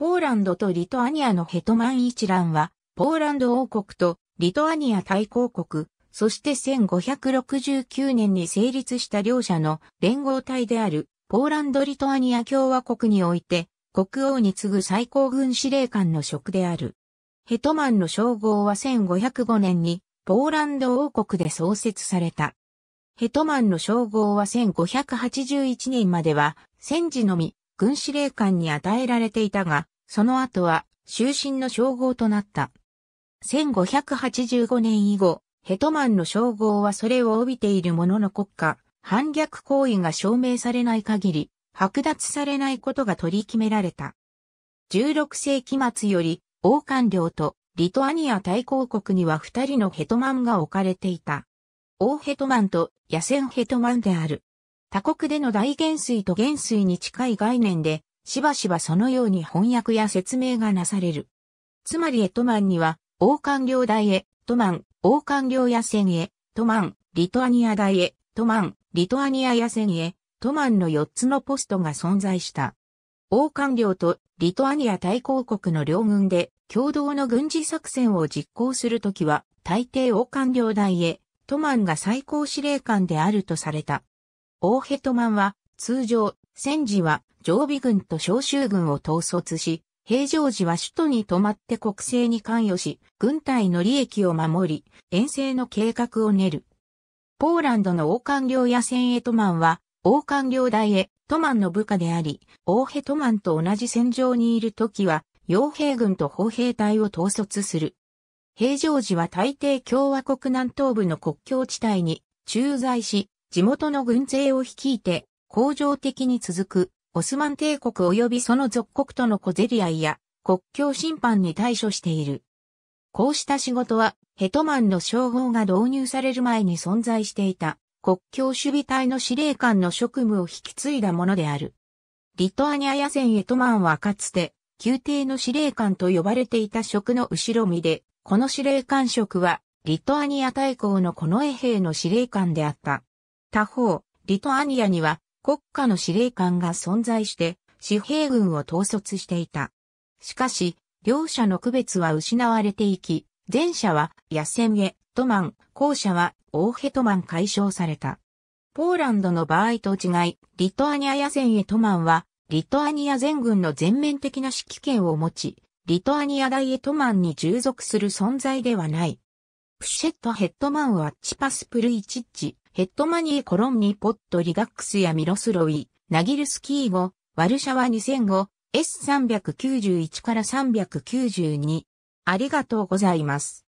ポーランドとリトアニアのヘトマン一覧は、ポーランド王国とリトアニア大公国、そして1569年に成立した両者の連合体であるポーランド・リトアニア共和国において国王に次ぐ最高軍司令官の職である。ヘトマンの称号は1505年にポーランド王国で創設された。ヘトマンの称号は1581年までは戦時のみ軍司令官に与えられていたが、その後は、終身の称号となった。1585年以後、ヘトマンの称号はそれを帯びているものの国家、反逆行為が証明されない限り、剥奪されないことが取り決められた。16世紀末より、王官僚とリトアニア大公国には二人のヘトマンが置かれていた。王ヘトマンと野戦ヘトマンである。他国での大元帥と元帥に近い概念で、しばしばそのように翻訳や説明がなされる。つまりエトマンには、王冠領大へ、トマン、王冠領野戦へ、トマン、リトアニア大へ、トマン、リトアニア野戦へ、トマンの4つのポストが存在した。王冠領とリトアニア大公国の両軍で共同の軍事作戦を実行するときは、大抵王冠領大へ、トマンが最高司令官であるとされた。王ヘトマンは、通常、戦時は常備軍と召集軍を統率し、平常時は首都に泊まって国政に関与し、軍隊の利益を守り、遠征の計画を練る。ポーランドの王官僚や戦エトマンは、王官僚大へトマンの部下であり、王ヘトマンと同じ戦場にいる時は、傭兵軍と砲兵隊を統率する。平常時は大抵共和国南東部の国境地帯に駐在し、地元の軍勢を率いて、恒常的に続くオスマン帝国及びその属国との小競り合いや国境侵犯に対処している。こうした仕事は、ヘトマンの称号が導入される前に存在していた国境守備隊の司令官の職務を引き継いだものである。リトアニア野戦ヘトマンはかつて、宮廷の司令官と呼ばれていた職の後ろ身で、この司令官職は、リトアニア大公のこの衛兵の司令官であった。他方、リトアニアには、国家の司令官が存在して、私兵軍を統率していた。しかし、両者の区別は失われていき、前者は野戦へ、トマン、後者はオーヘトマン解消された。ポーランドの場合と違い、リトアニア野戦へトマンは、リトアニア全軍の全面的な指揮権を持ち、リトアニア大エトマンに従属する存在ではない。プシェットヘットマンはチパスプルイチッチ、ヘッドマニーコロンニポットリガックスやミロスロイ、ナギルスキー語、ワルシャワ2005、S391 から392。ありがとうございます。